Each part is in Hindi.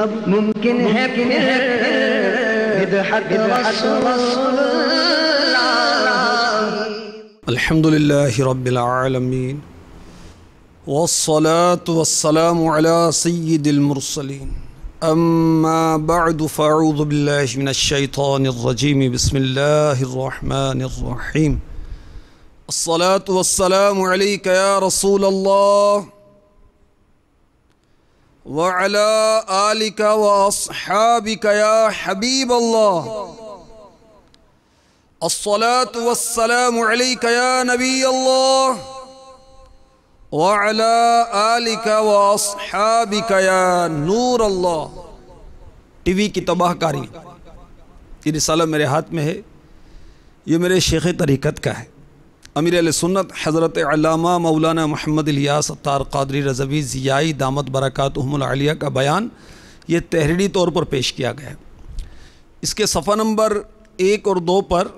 طب ممكن هب يضحك رسول الحمد لله رب العالمين والصلاة والسلام على سيد المرسلين أما بعد فأعوذ بالله من الشيطان الرجيم بسم الله الرحمن الرحيم الصلاة والسلام عليك يا رسول الله वला आलिका वसहाबिकया हबीब अल्लाह अस्सलात वस्सलाम अलैकया नबी अल्लाह वला आलिका वसहाबिकया नूर अल्लाह टीवी की तबाहकारी ये रिसाला मेरे हाथ में है ये मेरे शेख तरीक़त का है अमीर सुन्नत हज़रत अलामा मौलाना मोहम्मद इलियास अतार कादरी रजवी ज़ियाई दामत बरक़ात आलिया का बयान ये तहरीरी तौर पर पेश किया गया इसके सफ़ा नंबर एक और दो पर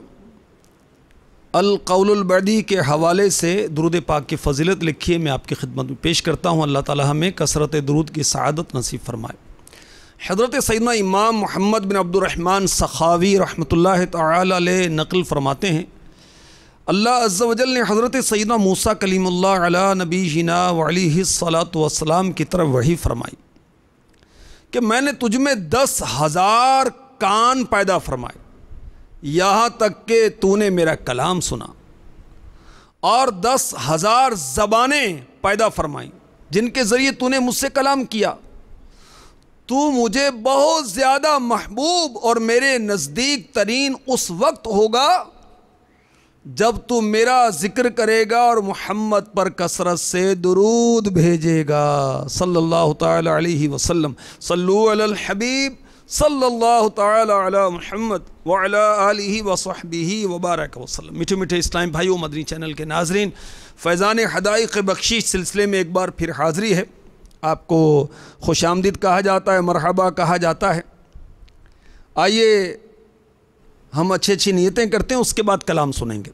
अलकौलबदी के हवाले से दुरूद पाक की फजीलत लिखी है मैं आपकी खिदमत में पेश करता हूँ अल्लाह ताली हमें कसरत दुरूद की सदत नसीब फरमाए हज़रत सैदना इमाम मोहम्मद बिन अब्दुलरहमान सखावी रहमत ला नकल फरमाते हैं अल्लाह अज्जल ने हज़रत सैदा मूसा कलीमल नबी जना वसलाम की तरफ वही फरमाई कि मैंने तुझ में दस हज़ार कान पैदा फरमाए यहाँ तक कि तूने मेरा कलाम सुना और दस हज़ार ज़बानें पैदा फरमाईं जिनके ज़रिए तूने मुझसे कलाम किया तू मुझे बहुत ज़्यादा महबूब और मेरे नज़दीक तरीन उस वक्त होगा जब तू मेरा जिक्र करेगा और मोहम्मद पर कसरत से दरूद भेजेगा सल्लल्लाहु ताला अलैहि वसल्लम सल्लू अलल हबीब सल्लल्लाहु ताला अला मोहम्मद वाला आलिही वसहबिही वबारक वसल्म मीठे मीठे इस्लाम भाइयों मदनी चैनल के नाजरीन फैज़ान हदाइक बख्शी सिलसिले में एक बार फिर हाज़री है आपको खुश आमदीद कहा जाता है मरहबा कहा जाता है आइए हम अच्छी अच्छी नीयतें करते हैं उसके बाद कलाम सुनेंगे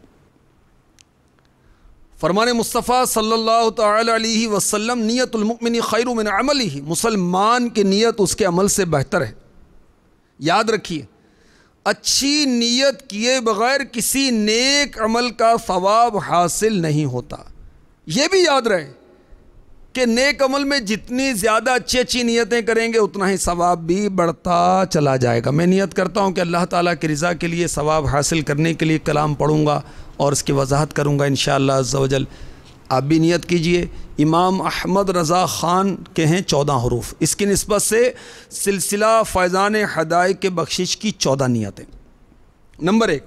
फरमान मुस्तफ़ा सल्लल्लाहु अलैहि वसल्लम नीयतुलमकमिन खैर मिन अमल ही मुसलमान की नीयत उसके अमल से बेहतर है याद रखिए अच्छी नीयत किए बगैर किसी नेक अमल का सवाब हासिल नहीं होता ये भी याद रहे कि नेक अमल में जितनी ज़्यादा अच्छी अच्छी नियतें करेंगे उतना ही सवाब भी बढ़ता चला जाएगा मैं नियत करता हूँ कि अल्लाह ताला की रज़ा के लिए सवाब हासिल करने के लिए कलाम पढ़ूँगा और इसकी वजाहत करूँगा इन शजल आप भी नियत कीजिए इमाम अहमद रज़ा ख़ान के हैं चौदह हरूफ इसकी नस्बत से सिलसिला फ़ैज़ान हदाय के बख्शिश की चौदह नीयतें नंबर एक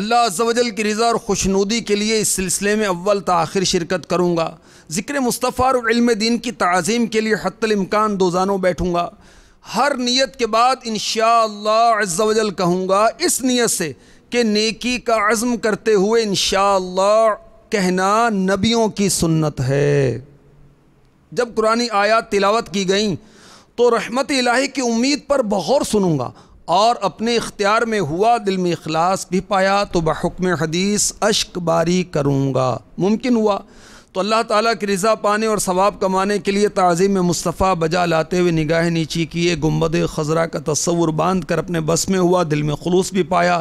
अल्लाह अजल की रज़ा और खुशनूदी के लिए इस सिलसिले में अव्वल तखिर शिरकत करूँगा ज़िक्र मुस्तफ़ा और इल्म दीन की तज़ीम के लिए हतलमकान दोजानों बैठूँगा हर नीयत के बाद इन शजल कहूँगा इस नीयत से कि नेकी का आज़म करते हुए इन कहना नबियों की सुन्नत है जब कुरानी आयात तिलावत की गई तो रहमत इलाही की उम्मीद पर बहुत सुनूंगा और अपने इख्तियार में हुआ दिल में अखलास भी पाया तो बहकम हदीस अश्क बारी करूँगा मुमकिन हुआ तो अल्लाह ताला की रज़ा पाने और सवाब कमाने के लिए तज़ीम मुस्तफ़ा बजा लाते हुए निगाह नीची किए गुम्बद खजरा का तस्वुर बांध कर अपने बस में हुआ दिल में खलूस भी पाया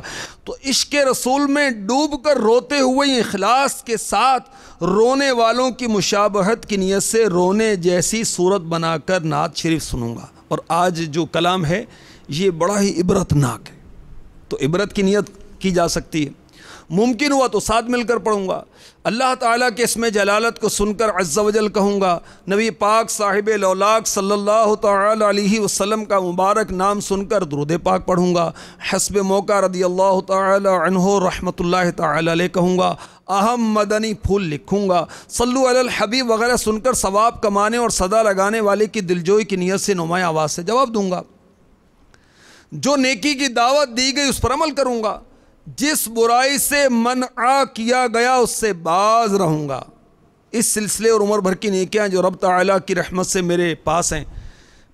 तो इश्क रसूल में डूब कर रोते हुए अखलास के साथ रोने वालों की मुशाबहत की नीयत से रोने जैसी सूरत बनाकर नात शरीफ सुनूँगा और आज जो कलाम है ये बड़ा ही इबरतनाक है तो इबरत की नीयत की जा सकती है मुमकिन हुआ तो साथ मिलकर पढ़ूंगा अल्लाह ताला के इसमें जलालत को सुनकर अज्जावजल कहूँगा नबी पाक साहिब लौलाक सल्लल्लाहु अलैहि वसल्लम का मुबारक नाम सुनकर दरुद पाक पढ़ूँगा हसब मौका रदी अल्लाह तहो रहमत ताल कहूँगा अहम मदनी फूल लिखूँगा सल्लु अल हबीब वगैरह सुनकर सवाब कमाने और सदा लगाने वाले की दिलजोई की नीयत से नुमाया आवाज़ से जवाब दूँगा जो नेकी की दावत दी गई उस पर अमल करूँगा जिस बुराई से आ किया गया उससे बाज रहूँगा इस सिलसिले और उम्र भर की नेकियाँ जो रब तला की रहमत से मेरे पास हैं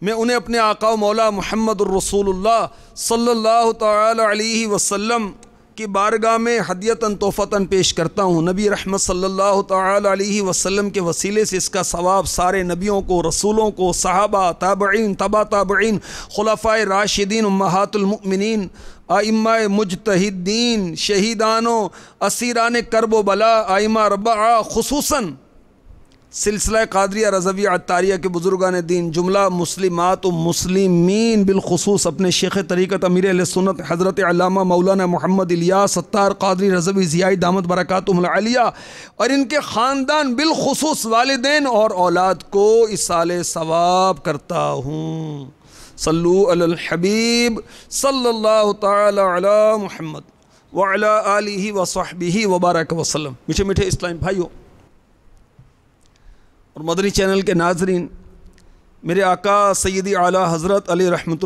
मैं उन्हें अपने आका मौला मोहम्मद रसूलुल्लाह सल्लल्लाहु अलैहि वसल्लम की बारगाह में हदयता तोहफ़ता पेश करता हूँ नबी रहमत सल्लल्लाहु अलैहि वसल्लम के वसीले से इसका सवाब सारे नबियों को रसूलों को सहाबा ताबईन तबा ताबईन खलफ़ा राशिदीन महतुलमिन आइमा मुजतहिदीन शहीदानो असीरान करब बला आइमा रबा खसूस सिलसिला कादरिया रजवी अतारिया के बुजुर्गान दीन जुमला मुस्लिमात मुस्लिमीन बिलखसूस अपने शेख तरीक़त अमीर सुनत हज़रत अलामा मौलाना मोहम्मद इलिया सत्तार कादरी रजवी ज़ियाई दामद बरक़ातलिया और इनके ख़ानदान बिलखसूस वालदेन और औलाद को इस साल सवाब करता हूँ सल्लू अल हबीब सल्लल्लाहु ताला अला मोहम्मद वाला आलि वसाहबी वबारक वसलम मीठे मीठे इस्लाम भाइयों और मदनी चैनल के नाजरीन मेरे आका सैदी आला हज़रत अली रहमत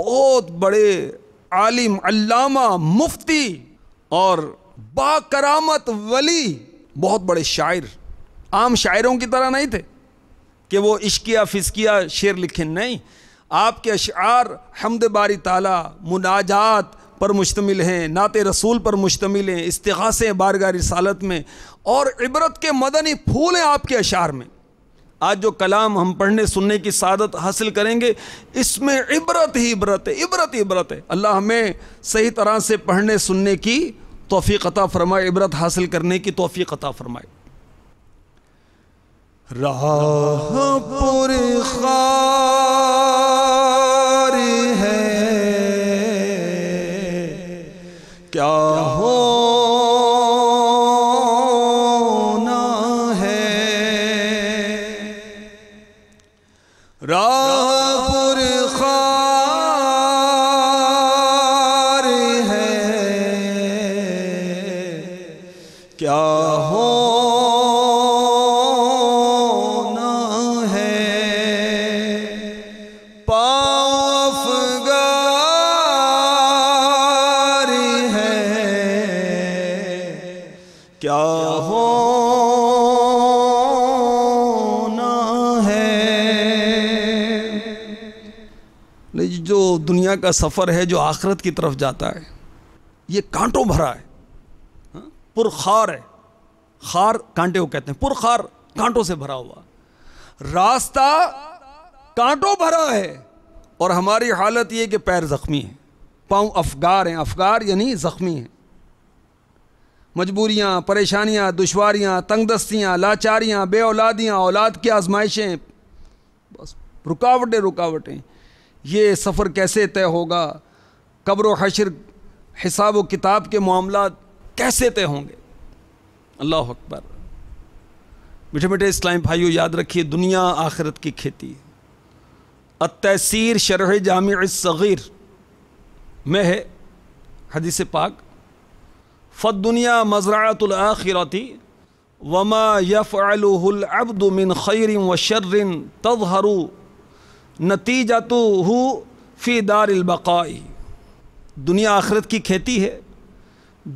बहुत बड़े आलिम अल्लामा मुफ्ती और बाकरामत वली बहुत बड़े शायर आम शायरों की तरह नहीं थे कि वो इश्किया फिसकिया शेर लिखे नहीं आपके अशार हमद बारी ताला मुनाजात पर मुश्तमिल हैं नात रसूल पर मुश्तमिल हैं इस्तासे बारगा रिसालत में और इबरत के मदनी फूल हैं आपके अशार में आज जो कलाम हम पढ़ने सुनने की सादत हासिल करेंगे इसमें इबरत ही इबरत है इबरत ही इबरत है अल्लाह हमें सही तरह से पढ़ने सुनने की तोफ़ी अता फरमाए इबरत हासिल करने की तोफ़ी अता फरमाए खा दुनिया का सफ़र है जो आखरत की तरफ जाता है ये कांटों भरा है हाँ? पुरखार है खार कांटे को कहते हैं पुरखार कांटों से भरा हुआ रास्ता कांटों भरा है और हमारी हालत ये कि पैर ज़ख्मी है पाँव अफगार हैं अफगार यानी ज़ख्मी हैं मजबूरियां परेशानियां दुशवारियां तंगदस्तियां लाचारियां बे औलादियाँ औलाद की आजमाइशें बस रुकावटें रुकावटें ये सफ़र कैसे तय होगा कब्र हशर हिसाब व किताब के मामला कैसे तय होंगे अल्लाह अकबर मीठे मीठे इस्लाम भाइयों याद रखिए दुनिया आखिरत की खेती अतसीर शरह जाम सग़ीर में है हदीस पाक फ़त दुनिया मज़रातुलआरती वमा यफ़लहल अब्दुमिन खैरिन व शर्रिन हरु नतीजा तो हु फ़ी अलबाई दुनिया आखरत की खेती है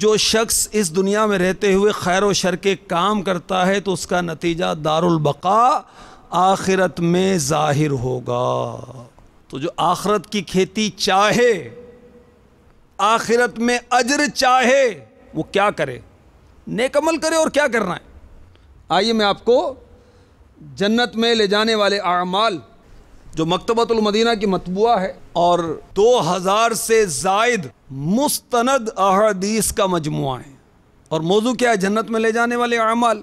जो शख्स इस दुनिया में रहते हुए खैर व शर के काम करता है तो उसका नतीजा दारुलबका आखिरत में ज़ाहिर होगा तो जो आखरत की खेती चाहे आखिरत में अजर चाहे वो क्या करे नेकमल करे और क्या करना है आइए मैं आपको जन्नत में ले जाने वाले अमाल जो मदीना की मतबुआ है और 2000 से जायद मुस्तनद अहदीस का मजमु है और मौजू क्या है जन्नत में ले जाने वाले अमाल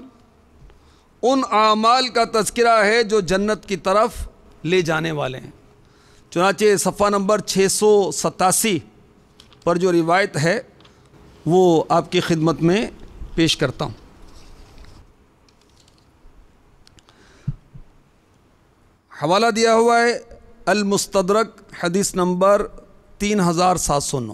उन अमाल का तस्करा है जो जन्नत की तरफ ले जाने वाले हैं चुनाचे सफ़ा नंबर छः सौ सतासी पर जो रिवायत है वो आपकी खिदमत में पेश करता हूँ हवाला दिया हुआ है अलमुस्तरक हदीस नंबर तीन हज़ार सात सौ नौ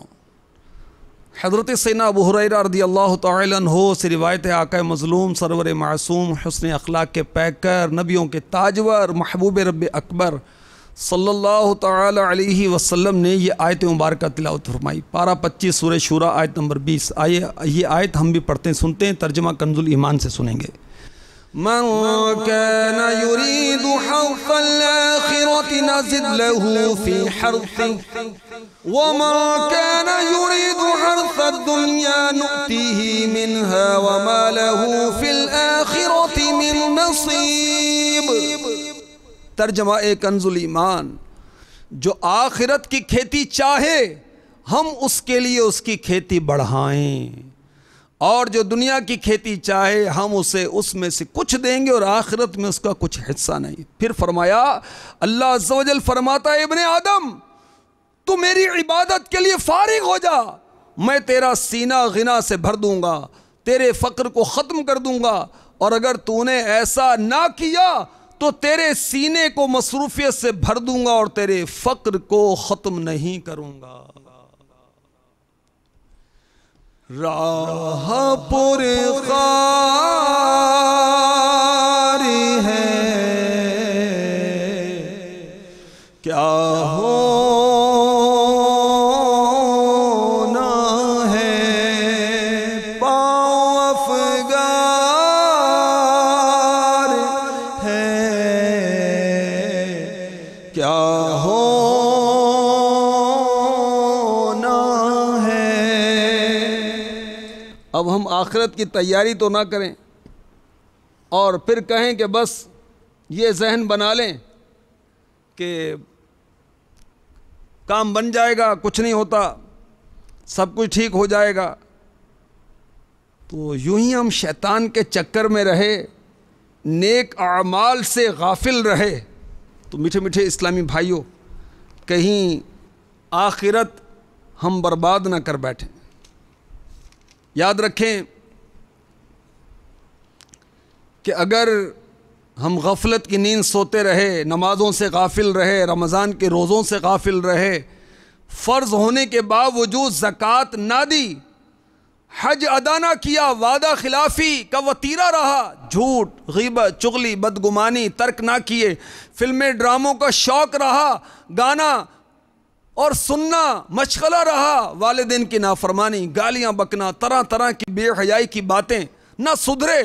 हज़रत सैना अबू हुरैरा रदी अल्लाह तहो से रिवायत आका मज़लूम सरवर मासूम हसन अखलाक के पैकर नबियों के ताजवर महबूब रब अकबर सल्लल्लाहु अलैहि वसल्लम ने ये आयत मुबारक तिलावत फरमाई पारा पच्चीस सूर शूरा आयत नंबर बीस आइए ये आयत हम भी पढ़ते सुनते हैं तर्जमा कंजुल ईमान से सुनेंगे من كان يريد حرث الآخرة نزد له في حرثه ومن كان يريد حرث الدنيا نؤتيه منها وما له في الآخرة من نصيب ترجمہ کنز الایمان جو آخرت کی کھیتی چاہے ہم اس کے لیے اس کی کھیتی بڑھائیں और जो दुनिया की खेती चाहे हम उसे उसमें से कुछ देंगे और आखिरत में उसका कुछ हिस्सा नहीं फिर फरमाया अल्लाह अज्जल फरमाता है इबन आदम तू मेरी इबादत के लिए फारिग हो जा मैं तेरा सीना गिना से भर दूंगा तेरे फ़क्र को ख़त्म कर दूंगा और अगर तूने ऐसा ना किया तो तेरे सीने को मसरूफियत से भर दूंगा और तेरे फ़क्र को ख़त्म नहीं करूँगा राहपुर खा आख़रत की तैयारी तो ना करें और फिर कहें कि बस ये जहन बना लें कि काम बन जाएगा कुछ नहीं होता सब कुछ ठीक हो जाएगा तो यूं ही हम शैतान के चक्कर में रहे नेक अमाल से गाफिल रहे तो मीठे मीठे इस्लामी भाइयों कहीं आखिरत हम बर्बाद ना कर बैठें याद रखें कि अगर हम गफलत की नींद सोते रहे नमाज़ों से गाफिल रहे रमज़ान के रोज़ों से गाफिल रहे फ़र्ज़ होने के बावजूद ज़क़़त ना दी हज अदा ना किया वादा खिलाफी का वतीरा रहा झूठ गीबत चुगली बदगुमानी तर्क ना किए फिल्में ड्रामों का शौक़ रहा गाना और सुनना मशगला रहा वालदेन की नाफरमानी गालियाँ बकना तरह तरह की बेहयाई की बातें ना सुधरे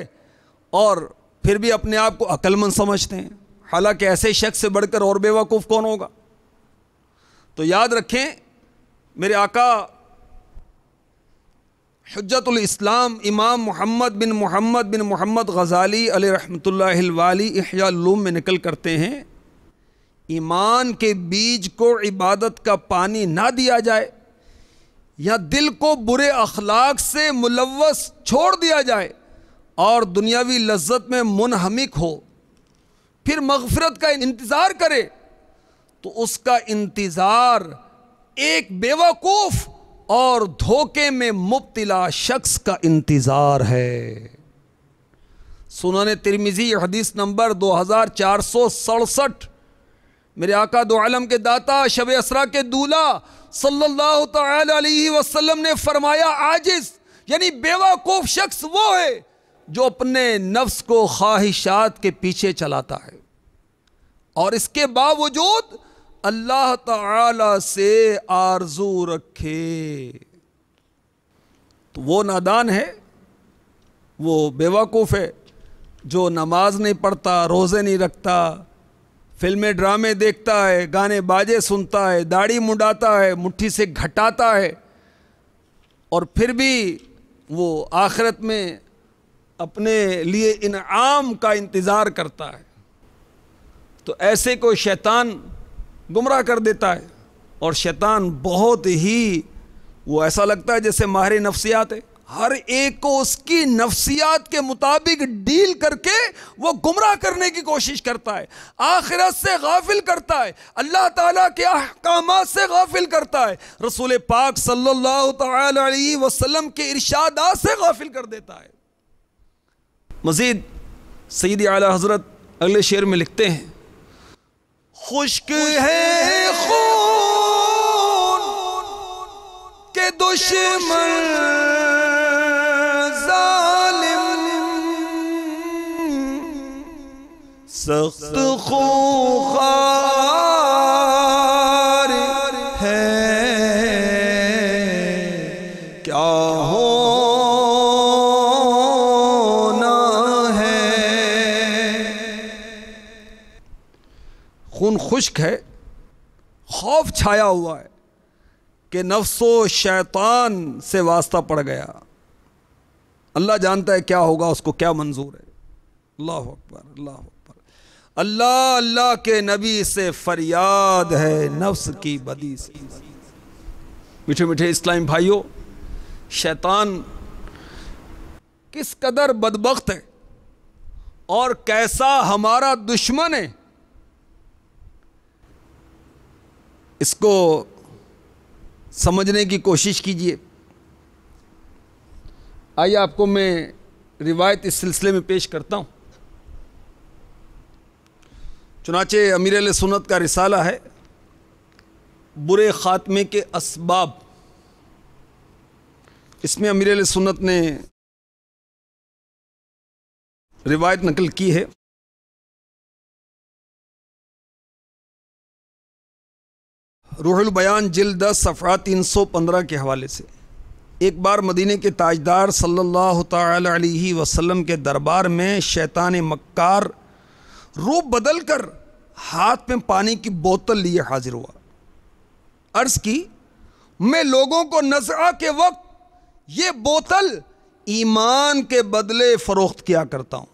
और फिर भी अपने आप को अक्लमंद समझते हैं हालांकि ऐसे शख्स से बढ़कर और बेवकूफ़ कौन होगा तो याद रखें मेरे आका हजतुल इस्लाम इमाम मोहम्मद बिन मोहम्मद बिन मोहम्मद गज़ाली अली रहमतुल्लाहवाली इहयालूम में निकल करते हैं ईमान के बीज को इबादत का पानी ना दिया जाए या दिल को बुरे अखलाक से मुलवस छोड़ दिया जाए और दुनियावी लज्जत में मुनहमिक हो फिर मगफरत का इंतज़ार करे तो उसका इंतज़ार एक बेवकूफ़ और धोखे में मुबतला शख्स का इंतज़ार है सुनन तिरमिज़ी हदीस नंबर दो हज़ार चार सौ सड़सठ मेरे आका दो आलम के दाता शब असरा के दूल्हा सल्लल्लाहु अलैहि वसल्लम ने फरमाया आजिज़ यानी बेवकूफ़ शख्स वो है जो अपने नफ्स को ख्वाहिशात के पीछे चलाता है और इसके बावजूद अल्लाह ताला से आरजू रखे तो वो नादान है वो बेवकूफ़ है जो नमाज नहीं पढ़ता रोज़े नहीं रखता फिल्में ड्रामे देखता है गाने बाजे सुनता है दाढ़ी मुंडाता है मुट्ठी से घटाता है और फिर भी वो आखिरत में अपने लिए इनाम का इंतज़ार करता है तो ऐसे को शैतान गुमराह कर देता है और शैतान बहुत ही वो ऐसा लगता है जैसे माहिर नफ्सियात है हर एक को उसकी नफ्सियात के मुताबिक डील करके वो गुमराह करने की कोशिश करता है आखिरत से गाफिल करता है अल्लाह ताला के अहकाम से गाफिल करता है रसूल पाक सल्लल्लाहु अलैहि वसल्लम के इरशादात से गाफिल कर देता है मज़ीद सईद आला हज़रत अगले शेर में लिखते हैं खुश्क है खून के दुश्मन जालिम सख्त खूखा खुश्क है खौफ छाया हुआ है कि नफ्सो शैतान से वास्ता पड़ गया अल्लाह जानता है क्या होगा उसको क्या मंजूर है अल्लाह अकबर अल्लाह अकबर अल्लाह अल्लाह के नबी से फरियाद है नफ्स की बदी से मीठे मीठे इस्लाम भाइयों शैतान किस कदर बदबख्त है और कैसा हमारा दुश्मन है इसको समझने की कोशिश कीजिए आइए आपको मैं रिवायत इस सिलसिले में पेश करता हूँ चुनाचे अमीर सुनत का रिसाला है बुरे ख़ात्मे के असबाब इसमें अमीर सुनत ने रिवायत नकल की है रूहल बयान दस सफ़रा तीन सौ पंद्रह के हवाले से एक बार मदीने के ताजदार सल्लल्लाहु अलैहि वसल्लम के दरबार में शैतान मक्कार रूप बदल कर हाथ में पानी की बोतल लिए हाजिर हुआ अर्ज़ की मैं लोगों को नजरा के वक्त ये बोतल ईमान के बदले फ़रोख्त किया करता हूँ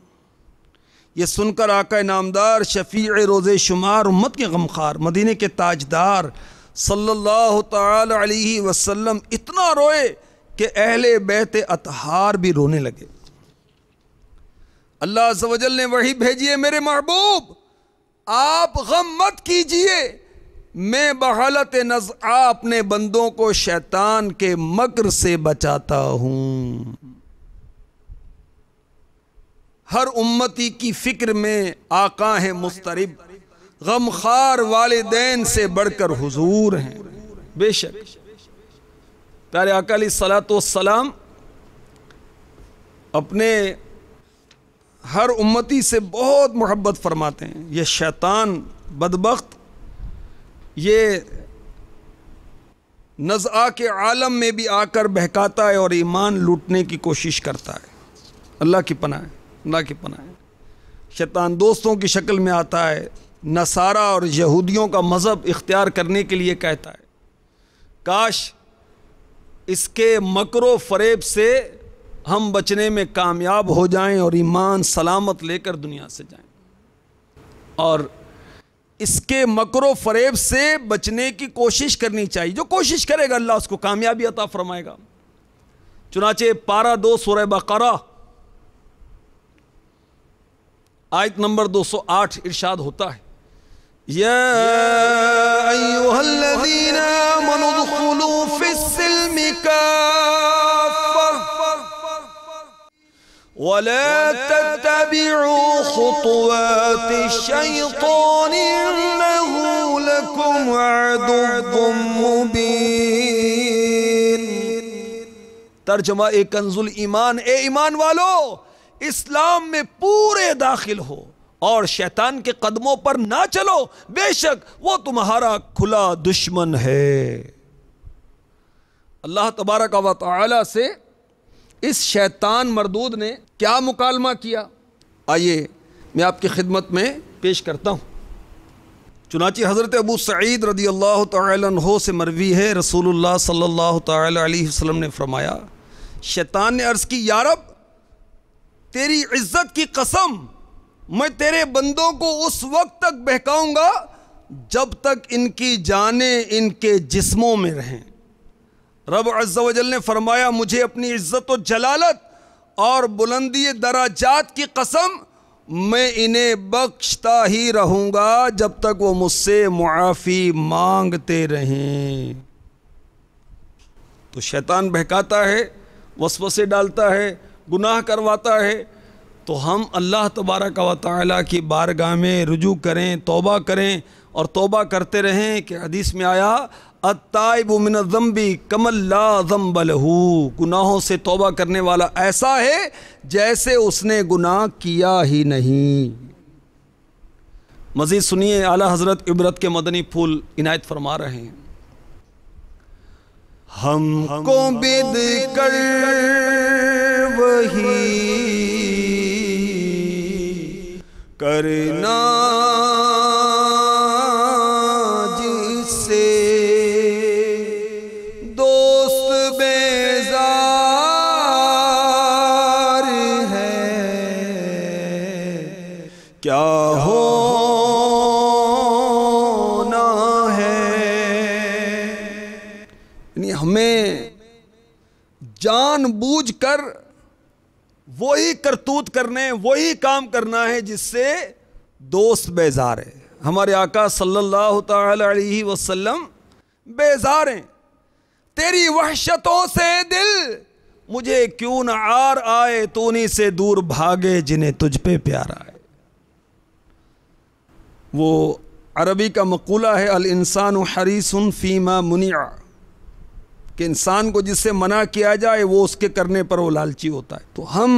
ये सुनकर आका नामदार शफ़ी रोज़ शुमार उम्मत के गमखार मदीने के ताजदार सल्लल्लाहु अलैहि वसल्लम इतना रोए कि अहले बैत अतहार भी रोने लगे अल्लाह सवजल ने वही भेजिए मेरे महबूब आप गम मत कीजिए मैं बहालत नज़ अपने बंदों को शैतान के मकर से बचाता हूँ हर उम्मती की फ़िक्र में आका है मुस्तरब गमखार वालदेन से बढ़कर हुजूर हैं बेशक प्यारे अकाली सलाम अपने हर उम्मती से बहुत मोहब्बत फरमाते हैं ये शैतान बदबख्त ये नज़ा के आलम में भी आकर बहकाता है और ईमान लूटने की कोशिश करता है अल्लाह की पनाह ना कि पनाह शैतान दोस्तों की शक्ल में आता है नसारा और यहूदियों का मज़हब इख्तियार करने के लिए कहता है काश इसके मकर फरेब से हम बचने में कामयाब हो जाएं और ईमान सलामत लेकर दुनिया से जाएं और इसके मकर फरेब से बचने की कोशिश करनी चाहिए जो कोशिश करेगा अल्लाह उसको कामयाबी अता फरमाएगा चुनाचे पारा दो सुरह बकरा आयत नंबर 208 इरशाद होता है ولا تتبعوا خطوات الشيطان إنه لكم عدو مبين तर्जमा ए कंजुल ईमान ए ईमान वालों इस्लाम में पूरे दाखिल हो और शैतान के कदमों पर ना चलो बेशक वो तुम्हारा खुला दुश्मन है अल्लाह तबारक व से इस शैतान मरदूद ने क्या मुकालमा किया आइए मैं आपकी खिदमत में पेश करता हूँ चुनाची हज़रत अबू सईद रदी अल्लाह तहो से मरवी है रसूलुल्लाह सल्लल्लाहु अलैहि वसल्लम ने फरमाया शैतान ने अर्ज़ की यारब तेरी इज्जत की कसम मैं तेरे बंदों को उस वक्त तक बहकाऊंगा जब तक इनकी जाने इनके जिस्मों में रहें रब अज़ल ने फरमाया मुझे अपनी इज्जत और जलालत और बुलंदी दराजात की कसम मैं इन्हें बख्शता ही रहूंगा जब तक वो मुझसे मुआफ़ी मांगते रहें तो शैतान बहकाता है वसवसे डालता है गुनाह करवाता है तो हम अल्लाह तबारक व ताली की बारगाह में रुजू करें तोबा करें और तोबा करते रहें कि हदीस में आया कमल कमल्ला जम्बलहू गुनाहों से तोबा करने वाला ऐसा है जैसे उसने गुनाह किया ही नहीं मज़ीद सुनिए आला हज़रत इबरत के मदनी फूल इनायत फरमा रहे हैं को बिद कर वही करना जिससे दोस्त बेजार है क्या हो हमें जानबूझकर वही करतूत करने वही काम करना है जिससे दोस्त बेजार है हमारे आका सल्लल्लाहु अलैहि वसल्लम बेजार हैं तेरी वहशतों से दिल मुझे क्यों न आर आए तूनी से दूर भागे जिन्हें तुझ पे प्यार आए वो अरबी का मकूला है अल इंसान हरीसुन फ़ीमा मुनिया कि इंसान को जिससे मना किया जाए वो उसके करने पर वो लालची होता है तो हम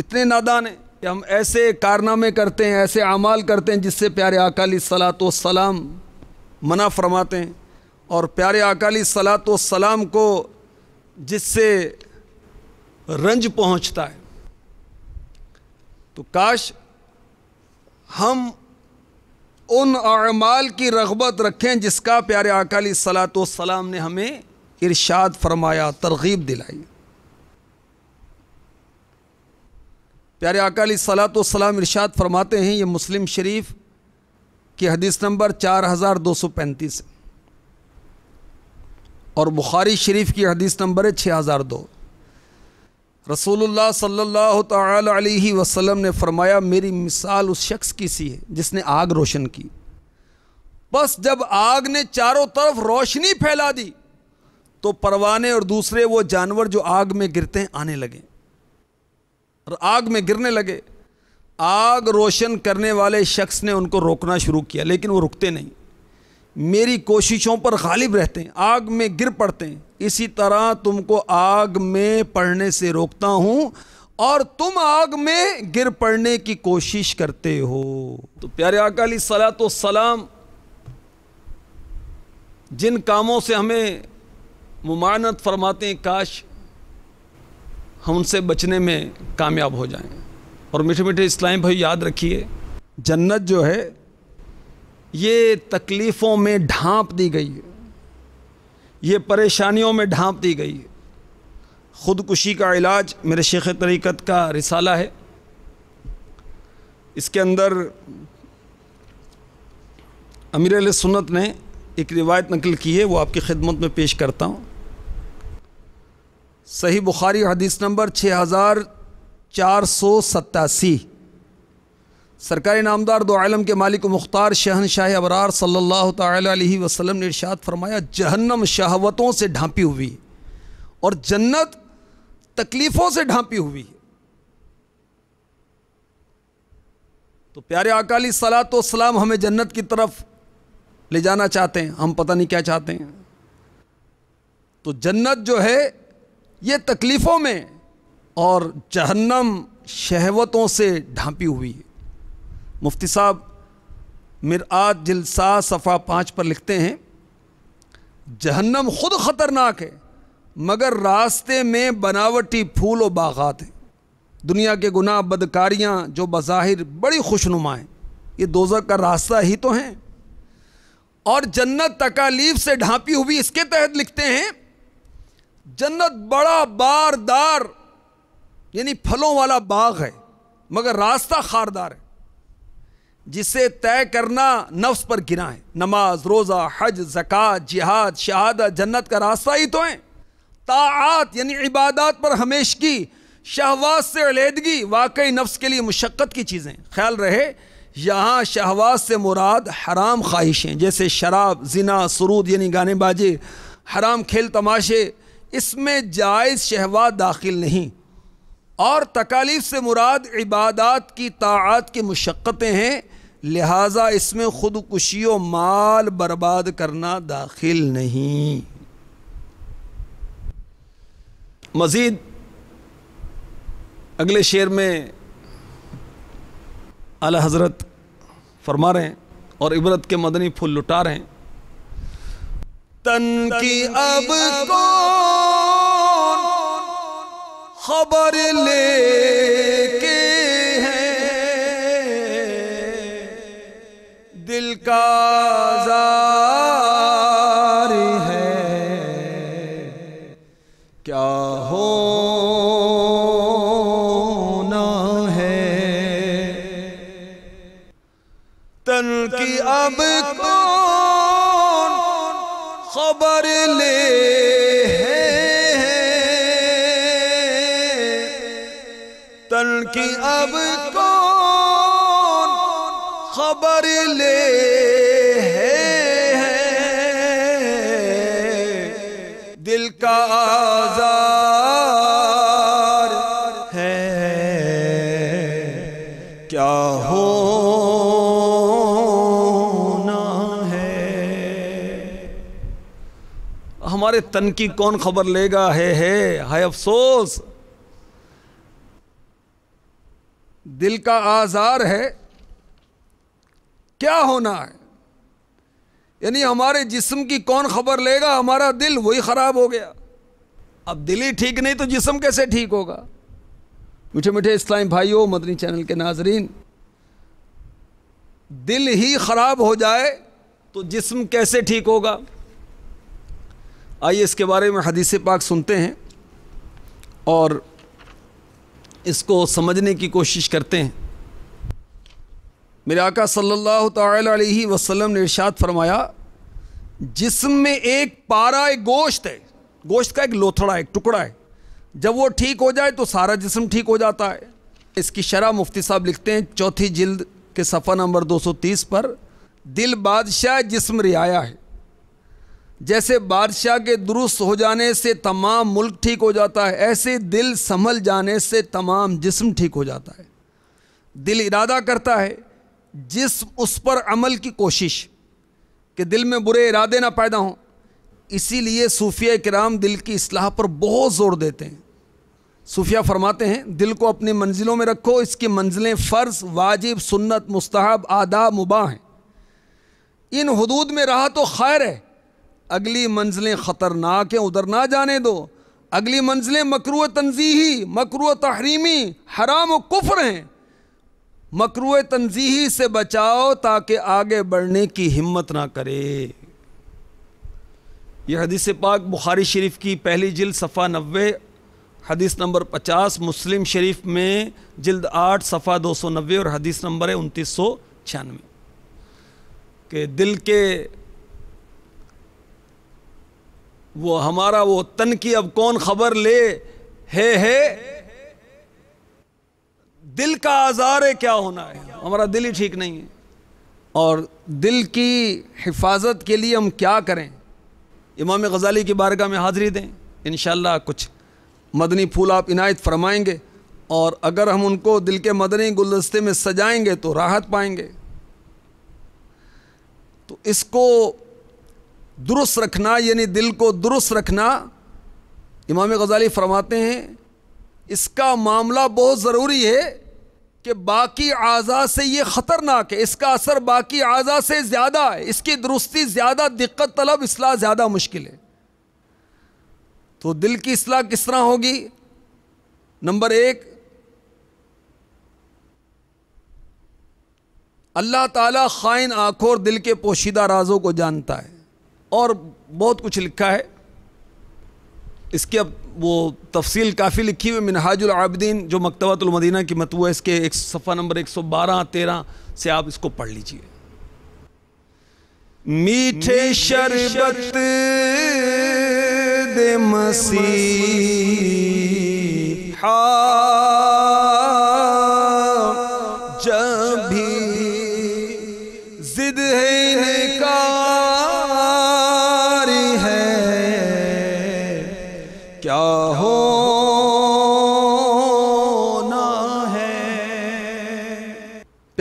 इतने नादान हैं कि हम ऐसे कारनामे करते हैं ऐसे अमाल करते हैं जिससे प्यारे अकाली सलात सलाम मना फरमाते हैं और प्यारे अकाली सलात सलाम को जिससे रंज पहुंचता है तो काश हम उन अमाल की रगबत रखें जिसका प्यारे अकाली सलात सलाम ने हमें इरशाद फरमाया तरगीब दिलाई प्यारे अकाली सलात सलाम इरशाद फरमाते हैं ये मुस्लिम शरीफ की हदीस नंबर चार हज़ार दो सौ पैंतीस और बुखारी शरीफ की हदीस नंबर है छः हज़ार दो रसूलुल्लाह सल्लल्लाहु अलैहि वसल्लम ने फरमाया मेरी मिसाल उस शख्स की सी है जिसने आग रोशन की बस जब आग ने चारों तरफ रोशनी फैला दी तो परवाने और दूसरे वो जानवर जो आग में गिरते हैं आने लगे और आग में गिरने लगे आग रोशन करने वाले शख्स ने उनको रोकना शुरू किया लेकिन वो रुकते नहीं मेरी कोशिशों पर गालिब रहते हैं आग में गिर पड़ते हैं इसी तरह तुमको आग में पढ़ने से रोकता हूँ और तुम आग में गिर पड़ने की कोशिश करते हो तो प्यारे अकाली सलात सलाम जिन कामों से हमें ममानत फरमाते हैं काश हम उनसे बचने में कामयाब हो जाएं और मीठे मीठे इस्लाम भाई याद रखिए जन्नत जो है ये तकलीफ़ों में ढांप दी गई है ये परेशानियों में ढांप दी गई है ख़ुदकुशी का इलाज मेरे शेख तरीक़त का रिसाला है इसके अंदर अमीर सुन्नत ने एक रिवायत नकल की है वो आपकी खिदमत में पेश करता हूँ सही बुखारी हदीस नंबर छः हज़ार चार सौ सत्तासी सरकारी नामदार दो आलम के मालिक मुख्तार शहन शाह अबरार सल्लल्लाहु अलैहि वसल्लम ने इरशाद फरमाया जहन्नम शहावतों से ढांपी हुई और जन्नत तकलीफ़ों से ढांपी हुई है तो प्यारे अकाली सलात सलाम हमें जन्नत की तरफ ले जाना चाहते हैं हम पता नहीं क्या चाहते हैं तो जन्नत जो है ये तकलीफ़ों में और जहन्नम शहवतों से ढांपी हुई है मुफ्ती साहब मिराज जलसा सफ़ा पाँच पर लिखते हैं जहन्नम खुद ख़तरनाक है मगर रास्ते में बनावटी फूल और बागात हैं दुनिया के गुनाह बदकारियाँ जो बज़ाहिर बड़ी खुशनुमा हैं ये दोजा का रास्ता ही तो हैं और जन्नत तकालीफ से ढांपी हुई इसके तहत लिखते हैं जन्नत बड़ा बारदार यानी फलों वाला बाग है मगर रास्ता खारदार है जिसे तय करना नफ्स पर गिना है नमाज रोज़ा हज जक़ात जिहाद शहादत जन्नत का रास्ता ही तो है ताआत यानी इबादत पर हमेशगी शहवास से अलीदगी वाकई नफ्स के लिए मशक्क़त की चीज़ें ख्याल रहे यहाँ शहवास से मुराद हराम ख्वाहिशें जैसे शराब जिना सरूद यानी गाने बाजे हराम खेल तमाशे इसमें जायज़ शहवा दाखिल नहीं और तकालीफ से मुराद इबादत की ताआत की मशक्क़तें हैं लिहाजा इसमें खुदकुशी व माल बर्बाद करना दाखिल नहीं मज़ीद अगले शेर में अला हज़रत फरमा रहे हैं और इबरत के मदनी फूल लुटा रहे हैं तन की अब कौन खबर ले के है दिल का का आजार है क्या होना है हमारे तन की कौन खबर लेगा है है हाय अफसोस दिल का आजार है क्या होना है यानी हमारे जिस्म की कौन खबर लेगा हमारा दिल वही ख़राब हो गया अब दिल ही ठीक नहीं तो जिसम कैसे ठीक होगा मीठे मीठे इस्लाम भाइयों मदनी चैनल के नाजरीन दिल ही ख़राब हो जाए तो जिस्म कैसे ठीक होगा आइए इसके बारे में हदीस पाक सुनते हैं और इसको समझने की कोशिश करते हैं मेरे आका सल्लल्लाहु अलैहि वसल्लम ने इर्शाद फरमाया जिसम में एक पारा एक गोश्त है गोश्त का एक लोथड़ा एक टुकड़ा है जब वो ठीक हो जाए तो सारा जिसम ठीक हो जाता है इसकी शरह मुफ्ती साहब लिखते हैं चौथी जिल्द के सफ़ा नंबर 230 पर दिल बादशाह जिसम रियाया है जैसे बादशाह के दुरुस्त हो जाने से तमाम मुल्क ठीक हो जाता है ऐसे दिल संभल जाने से तमाम जिसम ठीक हो जाता है दिल इरादा करता है जिस उस पर अमल की कोशिश कि दिल में बुरे इरादे ना पैदा हों इसीलिए सूफिया कराम दिल की असलाह पर बहुत ज़ोर देते हैं सूफिया फरमाते हैं दिल को अपनी मंजिलों में रखो इसकी मंजिलें फ़र्ज वाजिब सुन्नत मुस्तहब आदा मुबा हैं इन हदूद में रहा तो खैर है अगली मंजिलें ख़तरनाक हैं उधर ना जाने दो अगली मंजिलें मकरू तनजीही मकरू तहरीमी हराम व कुफ्र हैं मकरू तनजीही से बचाओ ताकि आगे बढ़ने की हिम्मत ना करे यह हदीस पाक बुखारी शरीफ की पहली जिल सफ़ा नबे हदीस नंबर पचास मुस्लिम शरीफ में जिल्द आठ सफ़ा दो सौ नब्बे और हदीस नंबर है उनतीस सौ छियानवे के दिल के वो हमारा वो तन की अब कौन खबर ले है है दिल का आज़ार है क्या होना है हमारा दिल ही ठीक नहीं है और दिल की हिफाजत के लिए हम क्या करें इमाम गज़ाली की बारगाह में हाज़िरी दें इन कुछ मदनी फूल आप इनायत फरमाएंगे और अगर हम उनको दिल के मदनी गुलदस्ते में सजाएंगे तो राहत पाएंगे तो इसको दुरुस्त रखना यानी दिल को दुरुस्त रखना इमाम गज़ाली फरमाते हैं इसका मामला बहुत ज़रूरी है कि बाकी आज़ा से ये ख़तरनाक है इसका असर बाकी आज़ा से ज़्यादा है इसकी दुरुस्ती ज़्यादा दिक्कत तलब असलाह ज़्यादा मुश्किल है तो दिल की असलाह किस तरह होगी नंबर एक अल्लाह ताला ख़ाइन आँखों और दिल के पोशीदा राजों को जानता है और बहुत कुछ लिखा है इसकी अब वो तफसील काफ़ी लिखी हुई मिनहाजुलआबदीन जो मकतबतुलमदीना की मतू है इसके एक सफ़ा नंबर एक सौ बारह तेरह से आप इसको पढ़ लीजिए मीठे शरबत दे हा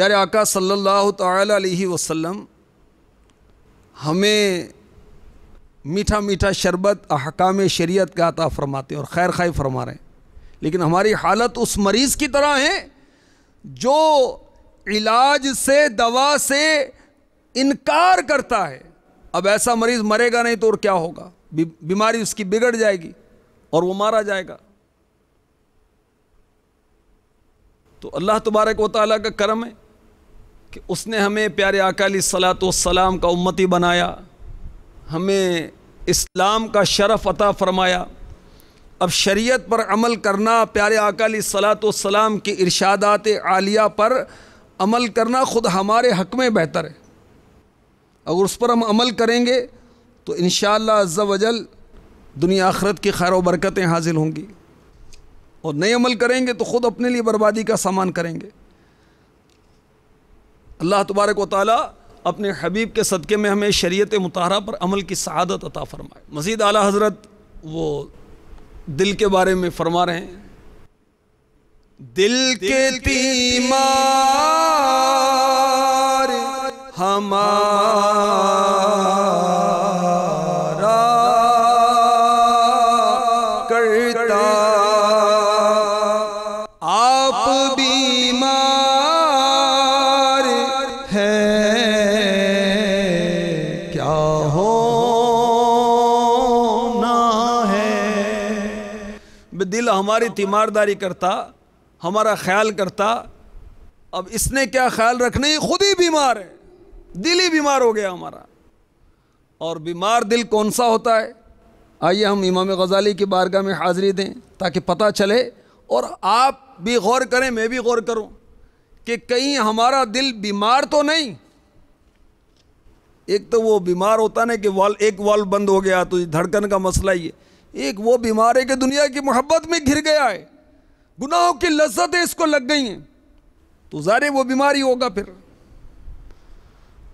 प्यारे आका सल्लल्लाहु ताला अलैहि वसल्लम हमें मीठा मीठा शरबत अहकाम शरीयत का अता फरमाते हैं और खैर खाई फरमा रहे हैं लेकिन हमारी हालत उस मरीज़ की तरह है जो इलाज से दवा से इनकार करता है अब ऐसा मरीज़ मरेगा नहीं तो और क्या होगा बीमारी उसकी बिगड़ जाएगी और वो मारा जाएगा तो अल्लाह तबारक तला का करम है कि उसने हमें प्यारे अकाली सलातम का उम्मती बनाया हमें इस्लाम का शरफ़ अता फ़रमाया अब शरीयत पर अमल करना प्यारे अकाली सलातम के इरशादात आलिया पर अमल करना ख़ुद हमारे हक में बेहतर है अगर उस पर हम अमल करेंगे तो इन शजल दुनिया आखरत की खैर बरकतें हासिल होंगी और नहीं अमल करेंगे तो ख़ुद अपने लिए बर्बादी का सामान करेंगे अल्लाह तबारक वाली अपने हबीब के सदक़े में हमें शरीत मतहरा पर अमल की शहादत अता फ़रमाए मज़ीद आला हज़रत वो दिल के बारे में फरमा रहे हैं दिल, दिल के तीमार हमार हमारी तीमारदारी करता हमारा ख्याल करता अब इसने क्या ख्याल रखना ही खुद ही बीमार है दिल ही बीमार हो गया हमारा और बीमार दिल कौन सा होता है आइए हम इमाम गज़ाली की बारगाह में हाजिरी दें ताकि पता चले और आप भी गौर करें मैं भी गौर करूं कि कहीं हमारा दिल बीमार तो नहीं एक तो वो बीमार होता ना कि वाल एक वाल बंद हो गया तो धड़कन का मसला ही है एक वो बीमार है कि दुनिया की मोहब्बत में घिर गया है गुनाहों की लज्जतें इसको लग गई हैं तो ज़ारे वो बीमारी होगा फिर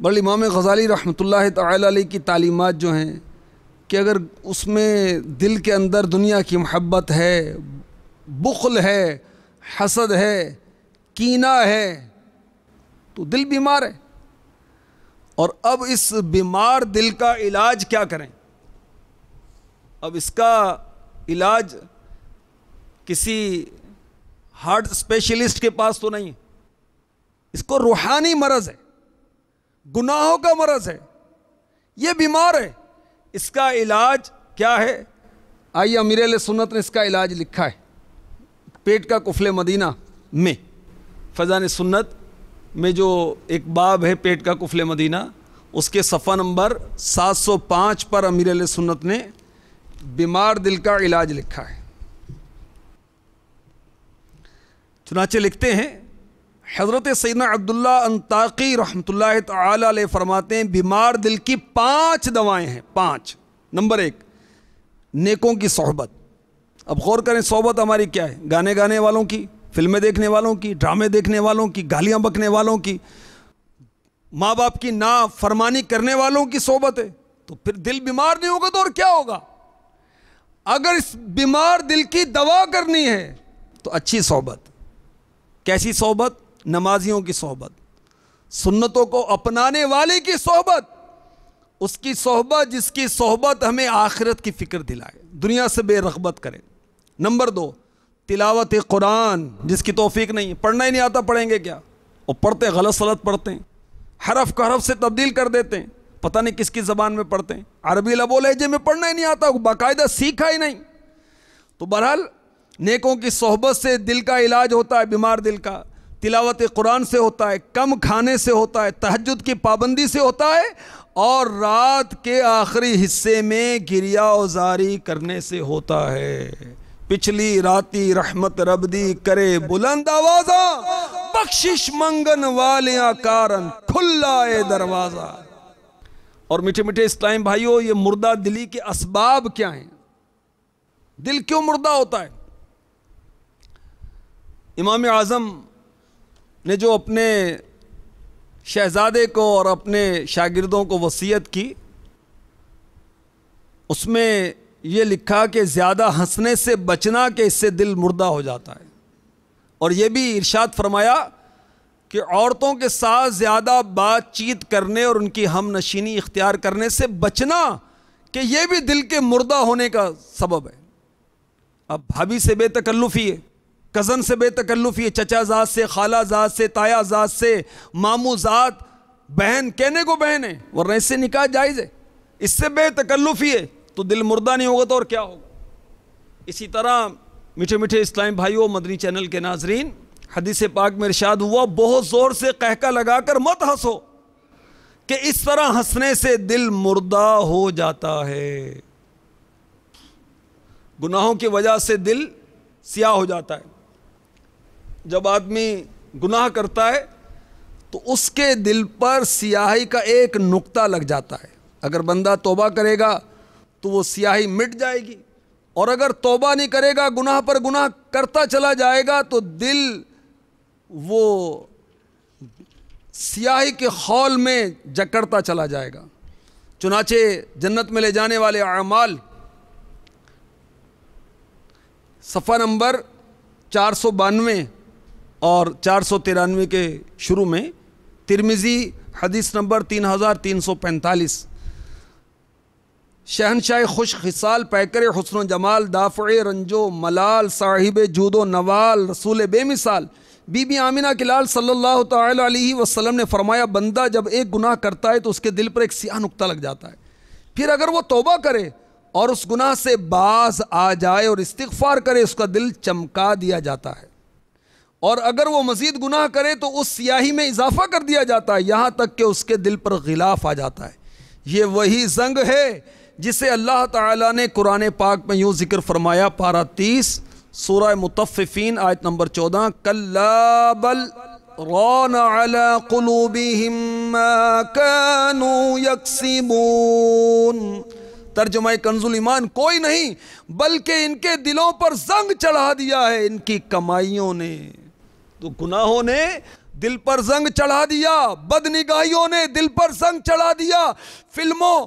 बल इमाम गज़ाली रहमत ताली की तालीमत जो हैं कि अगर उसमें दिल के अंदर दुनिया की मोहब्बत है बुखल है हसद है कीना है तो दिल बीमार है और अब इस बीमार दिल का इलाज क्या करें अब इसका इलाज किसी हार्ट स्पेशलिस्ट के पास तो नहीं है इसको रूहानी मरज है गुनाहों का मरज है ये बीमार है इसका इलाज क्या है आइए अमीर सुन्नत ने इसका इलाज लिखा है पेट का कुफले मदीना में फजान सुन्नत में जो एक बाब है पेट का कुफले मदीना उसके सफ़ा नंबर 705 पर अमीर सुन्नत ने बीमार दिल का इलाज लिखा है चुनाचे लिखते हैं हज़रत सैना अब्दुल्ला अंताकी रहमत ताली फरमाते हैं बीमार दिल की पांच दवाएं हैं पांच नंबर एक नेकों की सोहबत अब गौर करें सोहबत हमारी क्या है गाने गाने वालों की फिल्में देखने वालों की ड्रामे देखने वालों की गालियां बकने वालों की माँ बाप की ना फरमानी करने वालों की सोहबत है तो फिर दिल बीमार नहीं होगा तो और क्या होगा अगर इस बीमार दिल की दवा करनी है तो अच्छी सोबत कैसी सोहबत नमाजियों की सोहबत सुन्नतों को अपनाने वाले की सोहबत उसकी सोहबत जिसकी सोहबत हमें आखिरत की फ़िक्र दिलाए दुनिया से बेरगबत करे नंबर दो तिलावत कुरान जिसकी तोफ़ीक नहीं पढ़ना ही नहीं आता पढ़ेंगे क्या वो पढ़ते गलत सलत पढ़ते हैं हरफ का हरफ से तब्दील कर देते हैं पता नहीं किसकी ज़बान में पढ़ते हैं अरबी लबो लहजे में पढ़ना ही नहीं आता बाकायदा सीखा ही नहीं तो बहरहाल नेकों की सोहबत से दिल का इलाज होता है बीमार दिल का तिलावत कुरान से होता है कम खाने से होता है तहजद की पाबंदी से होता है और रात के आखिरी हिस्से में गिरिया उजारी करने से होता है पिछली राती रहमत रबदी करे बुलंद आवाजा बख्शिश मंगन वाले कारण खुल्ला दरवाज़ा और मीठे मीठे इस टाइम भाइयों ये मुर्दा दिली के असबाब क्या हैं दिल क्यों मुर्दा होता है इमाम आज़म ने जो अपने शहज़ादे को और अपने शागिर्दों को वसीयत की उसमें ये लिखा कि ज़्यादा हंसने से बचना के इससे दिल मुर्दा हो जाता है और ये भी इरशाद फरमाया कि औरतों के साथ ज़्यादा बातचीत करने और उनकी हम नशीनी इख्तियार करने से बचना कि यह भी दिल के मुर्दा होने का सबब है अब भाभी से बेतकल्लुफ़ी है कज़न से बेतकल्लुफ़ी है चचाजात से खालाजात से तायाजात से जात बहन कहने को बहन है वरना इससे निकाह जायज़ है इससे बेतकल्लुफ़ी है तो दिल मुर्दा नहीं होगा तो और क्या होगा इसी तरह मीठे मीठे इस्लामी भाइयों मदनी चैनल के नाजरीन हदीस पाक में इरशाद हुआ बहुत ज़ोर से कहका लगाकर मत हंसो कि इस तरह हंसने से दिल मुर्दा हो जाता है गुनाहों की वजह से दिल सियाह हो जाता है जब आदमी गुनाह करता है तो उसके दिल पर सियाही का एक नुक्ता लग जाता है अगर बंदा तोबा करेगा तो वो सियाही मिट जाएगी और अगर तोबा नहीं करेगा गुनाह पर गुनाह करता चला जाएगा तो दिल वो सियाही के हॉल में जकड़ता चला जाएगा चुनाचे जन्नत में ले जाने वाले अमाल सफ़ा नंबर चार सौ बानवे और चार सौ तिरानवे के शुरू में तिरमिज़ी हदीस नंबर तीन हज़ार तीन सौ पैंतालीस शहनशाह खुश खिसाल पैकर हसन जमाल दाफ़ रंजो मलाल साहिब जूदो नवाल रसूल बेमिसाल बीबी आमिना के लाल सल्लल्लाहु अलैहि वसल्लम ने फरमाया बंदा जब एक गुनाह करता है तो उसके दिल पर एक सियाह नुक्ता लग जाता है फिर अगर वो तोबा करे और उस गुनाह से बाज आ जाए और इस्तफ़ार करे उसका दिल चमका दिया जाता है और अगर वो मज़ीद गुनाह करे तो उस सियाही में इजाफा कर दिया जाता है यहाँ तक कि उसके दिल पर गिलाफ आ जाता है ये वही जंग है जिसे अल्लाह ताला ने कुरान पाक में यूँ ज़िक्र फरमाया पारा तीस सूर मुतफ़िन आयत नंबर चौदह कल्लाबल रौन अला तर्जुमा कंजुल ईमान कोई नहीं बल्कि इनके दिलों पर जंग चढ़ा दिया है इनकी कमाइयों ने तो गुनाहों ने दिल पर जंग चढ़ा दिया बदनिगाहियों ने दिल पर जंग चढ़ा दिया फिल्मों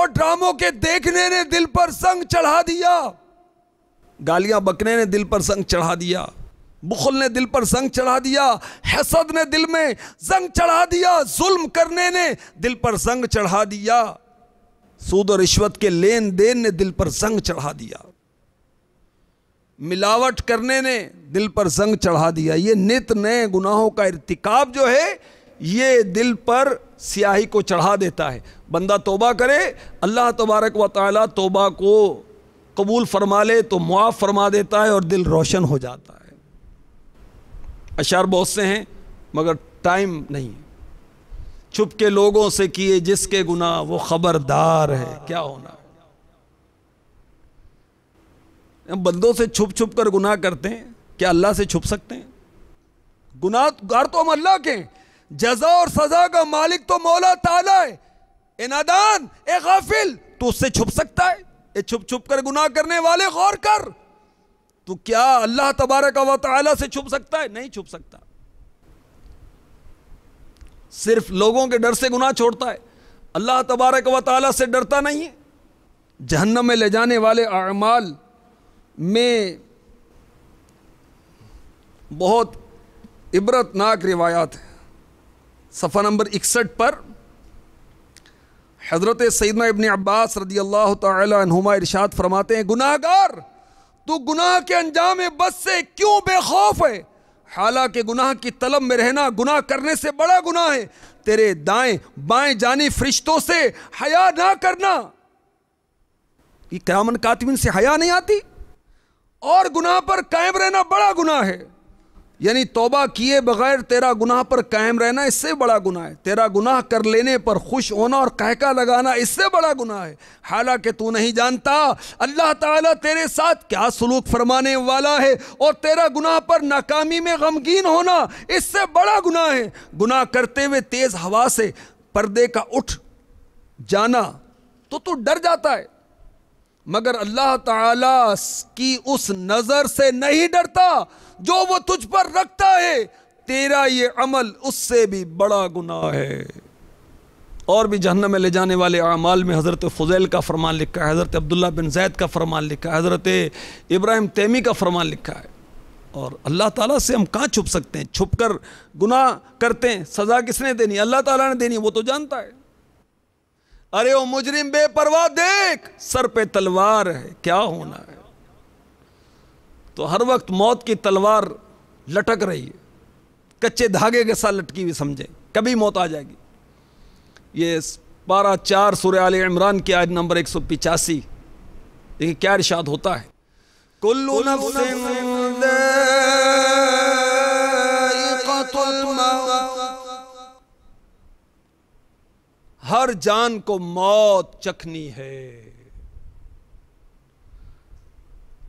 और ड्रामों के देखने ने दिल पर जंग चढ़ा दिया गालियां बकने ने दिल पर संग चढ़ा दिया बुखल ने दिल पर संग चढ़ा दिया हसद ने दिल में जंग चढ़ा दिया जुल्म करने ने दिल पर संग चढ़ा दिया सूद और रिश्वत के लेन देन ने दिल पर जंग चढ़ा दिया मिलावट करने ने दिल पर जंग चढ़ा दिया ये नित नए गुनाहों का इरतिकाब जो है ये दिल पर स्याही को चढ़ा देता है बंदा तोबा करे अल्लाह तबारक व ताली तोबा को कबूल फरमा ले तो मुआफ़ फरमा देता है और दिल रोशन हो जाता है अशार बहुत से हैं मगर टाइम नहीं छुप के लोगों से किए जिसके गुना वो खबरदार है क्या होना हम बंदों से छुप छुप कर गुना करते हैं क्या अल्लाह से छुप सकते हैं गार तो हम अल्लाह के जजा और सजा का मालिक तो मौला ताला है ए नादान ए गाफिल तो उससे छुप सकता है ए छुप छुप कर गुनाह करने वाले गौर कर तो क्या अल्लाह तबारक व ताली से छुप सकता है नहीं छुप सकता सिर्फ लोगों के डर से गुनाह छोड़ता है अल्लाह तबारक व ताली से डरता नहीं है जहन्नम में ले जाने वाले अमाल में बहुत इबरतनाक रिवायात है सफ़ा नंबर इकसठ पर हज़रत सैदना इबन अब्बास रदी अल्लाह तुमा इरशाद फरमाते हैं गुनाहगार तो गुनाह के अंजाम बस से क्यों बेखौफ है हालांकि गुनाह की तलब में रहना गुनाह करने से बड़ा गुनाह है तेरे दाएं बाएं जानी फरिश्तों से हया ना करना ये क्यामन कातविन से हया नहीं आती और गुनाह पर कायम रहना बड़ा गुनाह है यानी तोबा किए बगैर तेरा गुनाह पर कायम रहना इससे बड़ा गुनाह है तेरा गुनाह कर लेने पर खुश होना और कहका लगाना इससे बड़ा गुनाह है हालांकि तू नहीं जानता अल्लाह ताला तेरे साथ क्या सलूक फरमाने वाला है और तेरा गुनाह पर नाकामी में गमगीन होना इससे बड़ा गुनाह है गुनाह करते हुए तेज़ हवा से पर्दे का उठ जाना तो तू डर जाता है मगर अल्लाह ताला की उस नज़र से नहीं डरता जो वो तुझ पर रखता है तेरा ये अमल उससे भी बड़ा गुनाह है और भी जहन्नम में ले जाने वाले अमाल में हज़रत फ़ुज़ैल का फरमान लिखा है हज़रत अब्दुल्ला बिन जैद का फरमान लिखा है हज़रत इब्राहिम तैमी का फरमान लिखा है और अल्लाह ताला से हम कहाँ छुप सकते हैं छुप कर गुनाह करते हैं सज़ा किसने देनी अल्लाह ताला ने देनी वो तो जानता है अरे ओ मुजरिम बेपरवाह देख सर पे तलवार है क्या होना है तो हर वक्त मौत की तलवार लटक रही है कच्चे धागे के साथ लटकी हुई समझे कभी मौत आ जाएगी ये बारह चार सूर्य आल इमरान की आज नंबर एक सौ पिचासी देखिए क्या इर्शाद होता है कुल्लू नफ्सिन हर जान को मौत चखनी है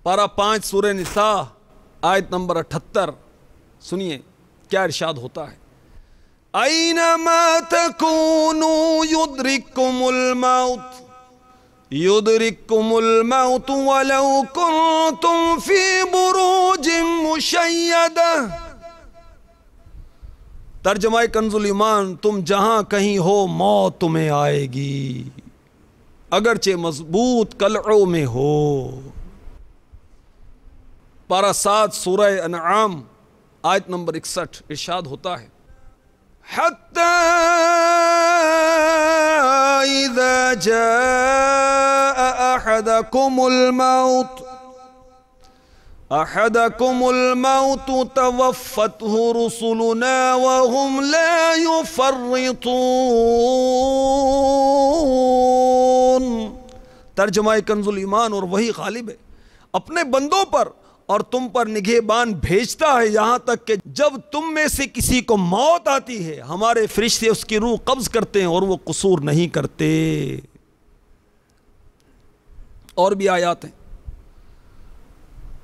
पारा पांच सूर्य निशा आयत नंबर अठहत्तर सुनिए क्या इर्शाद होता है अनमा तकूनु युद्रिकुमुल मौत युद्रिकुमुल मौत वलौ कुंतुम फी बुरूजिम मुशय्यदा तर्जमा ईमान तुम जहाँ कहीं हो मौत तुम्हें आएगी अगरचे मजबूत कलों में हो पारा सात सूरह अनआम आयत नंबर इकसठ इर्शाद होता है हत्ता तर्जमाई कंजुल ईमान और वही गालिब है अपने बंदों पर और तुम पर बान भेजता है यहां तक कि जब तुम में से किसी को मौत आती है हमारे फरिश्ते उसकी रूह कब्ज करते हैं और वो कसूर नहीं करते और भी आयात हैं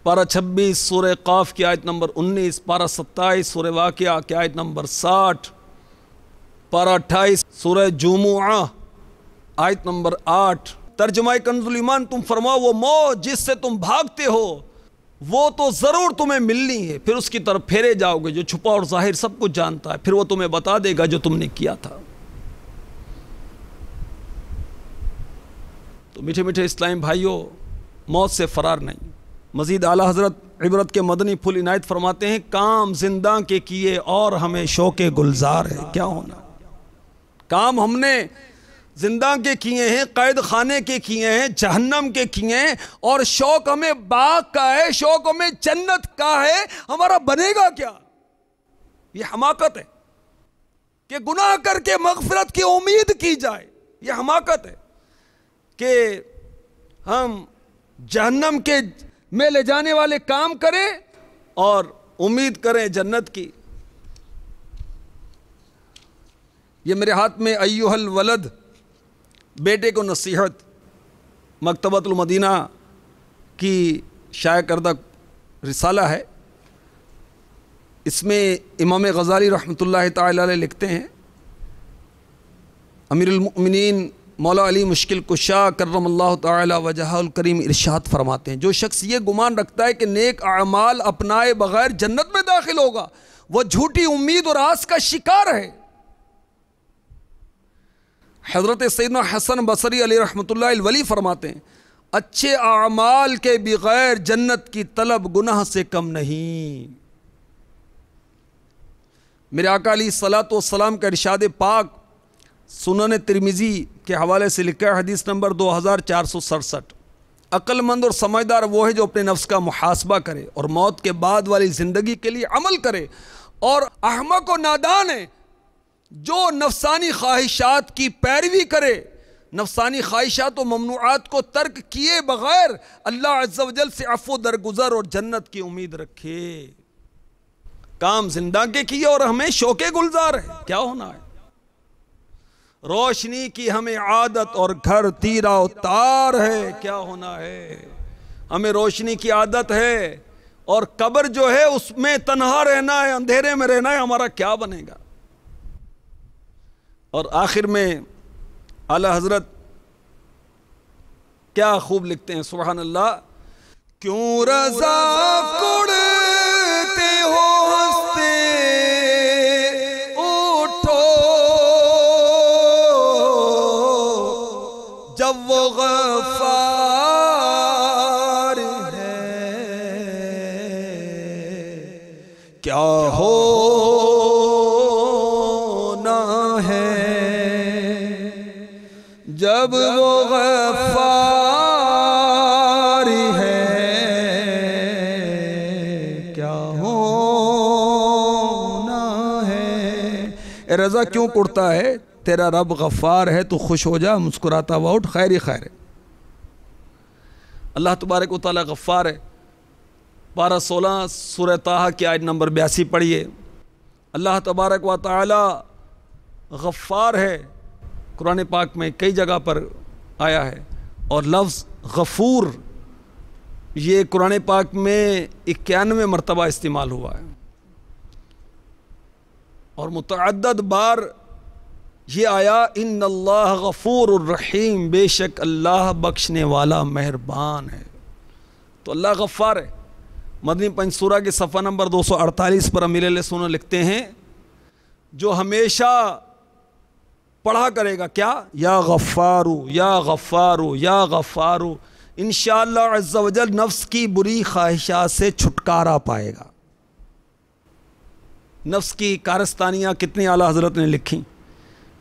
पारा छब्बीस सूर काफ की आयत नंबर उन्नीस पारा सत्ताईस सूर वाक़ की आयत नंबर साठ पारा अट्ठाईस सूर जुमुआ आयत नंबर आठ तर्जमा कंजुलमान तुम फरमाओ वो मौत जिससे तुम भागते हो वो तो ज़रूर तुम्हें मिलनी है फिर उसकी तरफ फेरे जाओगे जो छुपा और जाहिर सब कुछ जानता है फिर वो तुम्हें बता देगा जो तुमने किया था तो मीठे मीठे इस्लाम भाइयों मौत से फरार नहीं मज़ीद आला हज़रत इबरत के मदनी फुल इनायत फरमाते हैं काम जिंदा के किए और हमें शौक गुलजार है क्या होना काम हमने जिंदा के किए हैं कैद खाने के किए हैं जहन्नम के किए हैं और शौक हमें बाग का है शौक हमें जन्नत का है हमारा बनेगा क्या ये हमाकत है कि गुनाह करके मगफरत की उम्मीद की जाए ये हमाकत है कि हम जहन्नम के में ले जाने वाले काम करें और उम्मीद करें जन्नत की ये मेरे हाथ में अयूहल वलद बेटे को नसीहत मदीना की शाया करदा रिसाला है इसमें इमाम गज़ाली रहमतुल्लाह ताला लिखते हैं अमीरमिन मौला अली मुश्किल कुशा करम अल्लाह करीम इरशाद फरमाते हैं जो शख्स ये गुमान रखता है कि नेक अमाल अपनाए बगैर जन्नत में दाखिल होगा वह झूठी उम्मीद और आस का शिकार है हज़रत सैदन हसन बसरी अली रहमतुल्लावली फरमाते हैं अच्छे अमाल के बगैर जन्नत की तलब गुनाह से कम नहीं मेरे आका सलात सलाम का इरशाद पाक सुनन तिरमिज़ी के हवाले से लिखा है हदीस नंबर दो हज़ार चार सौ सड़सठ अक्लमंद और समझदार वो है जो अपने नफ्स का मुहासबा करे और मौत के बाद वाली ज़िंदगी के लिए अमल करे और अहमक व नादान है जो नफसानी ख्वाहिशात की पैरवी करे नफसानी ख्वाहिशात व ममनूआत को तर्क किए बगैर अल्लाह अज्जल से अफो दरगुजर और जन्नत की उम्मीद रखे काम जिंदा के किए और हमें शोके गुलजार है क्या होना है रोशनी की हमें आदत और घर तीरा उतार है क्या होना है हमें रोशनी की आदत है और कब्र जो है उसमें तनहा रहना है अंधेरे में रहना है हमारा क्या बनेगा और आखिर में आला हजरत क्या खूब लिखते हैं सुबहान अल्लाह क्यों रजा कोड़े रज़ा क्यों कुड़ता है तेरा रब गफ़ार है तो खुश हो जा मुस्कुराता हुआ उठ खैर ही खैर है अल्लाह तबारक वाली गफ़ार है बारह सोलह सूर ताहा की आयत नंबर बयासी पढ़िए अल्लाह तबारक व ताली गफ़ार है कुरान पाक में कई जगह पर आया है और लफ्ज़ गफ़ूर ये कुरान पाक में इक्यानवे मरतबा इस्तेमाल हुआ है और मतदद बार ये आया इन अल्लाह गफ़ूर रहीम बेशक अल्लाह बख्शने वाला मेहरबान है तो अल्लाह गफ़ार है मदनी पंचसूरा के सफ़ा नंबर 248 पर अमीर सोना लिखते हैं जो हमेशा पढ़ा करेगा क्या या गफ़ारू या गफ़ारू या गफ़ारू इन शजल नफ्स की बुरी ख्वाहिशा से छुटकारा पाएगा नफ्स की कारस्तानियाँ कितनी आला हज़रत ने लिखी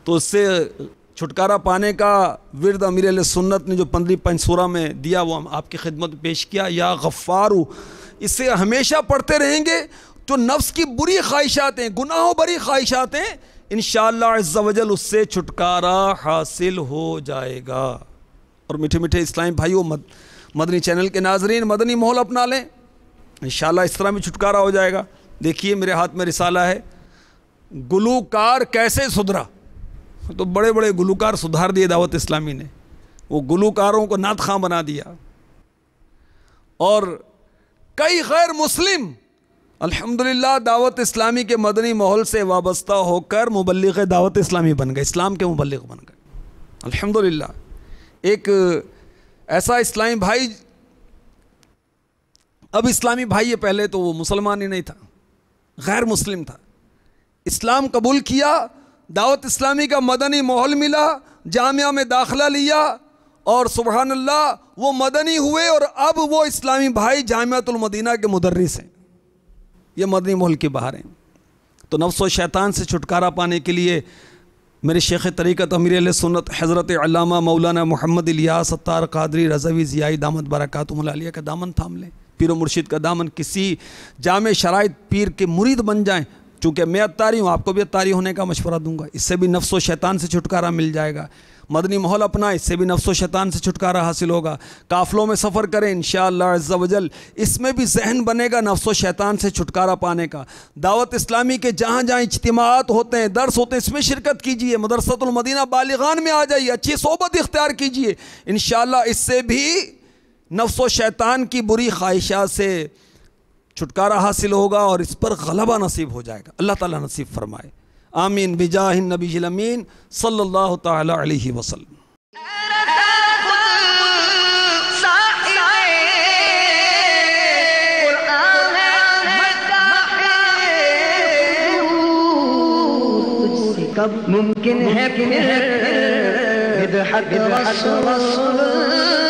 तो उससे छुटकारा पाने का विरद अमीर सुन्नत ने जो पंद्रह पंचसूरा में दिया वो हम आपकी खिदमत पेश किया या गफ़ारू इससे हमेशा पढ़ते रहेंगे तो नफ्स की बुरी हैं गुनाहों भरी हैं इन शजल उससे छुटकारा हासिल हो जाएगा और मीठे मीठे इस्लामी भाइयों मद, मदनी चैनल के नाजरीन मदनी माहौल अपना लें इन इस तरह भी छुटकारा हो जाएगा देखिए मेरे हाथ में रिसाला है गुलूकार कैसे सुधरा तो बड़े बड़े गुलूकार सुधार दिए दावत इस्लामी ने वो गुलूकारों को नात खां बना दिया और कई गैर मुस्लिम अल्हम्दुलिल्लाह दावत इस्लामी के मदनी माहौल से वाबस्ता होकर मुबलिक दावत इस्लामी बन गए इस्लाम के मुबलिक बन गए अल्हम्दुलिल्लाह एक ऐसा इस्लामी भाई अब इस्लामी भाई ये पहले तो वो मुसलमान ही नहीं था गैर मुस्लिम था इस्लाम कबूल किया दावत इस्लामी का मदनी माहौल मिला जामिया में दाखला लिया और सुबहानल्ला अल्लाह वो मदनी हुए और अब वो इस्लामी भाई जामियातुलमदीना के मुदर्रिस हैं ये मदनी माहौल के बाहर हैं तो नफ्स व शैतान से छुटकारा पाने के लिए मेरे शेख तरीक़त अमीर सुनत हज़रत मौलाना मोहम्मद इलिया सत्तार कादरी रजवी ज़ियाई दामद बरक़ातमलिया का दामन थाम लें पीर मुर्शिद का दामन किसी जाम शराइ पीर के मुरीद बन जाएँ चूँकि मैं अतारी हूँ आपको भी अतारी होने का मशवरा दूंगा इससे भी नफ्स शैतान से छुटकारा मिल जाएगा मदनी माहौल अपना इससे भी नफ्स शैतान से छुटकारा हासिल होगा काफ़लों में सफ़र करें इन शजल इसमें भी जहन बनेगा नफ्स शैतान से छुटकारा पाने का दावत इस्लामी के जहाँ जहाँ इजतमात होते हैं दर्स होते हैं इसमें शिरकत कीजिए मदरसतुलमदीना बालिगान में आ जाइए अच्छी सोबत इख्तियार कीजिए इन इससे भी नफ्स व शैतान की बुरी ख्वाहिशा से छुटकारा हासिल होगा और इस पर गलबा नसीब हो जाएगा अल्लाह ताला नसीब फरमाए आमीन बिजाहिन नबी अमीन सल्ला तसलम कब मुमकिन है रसूल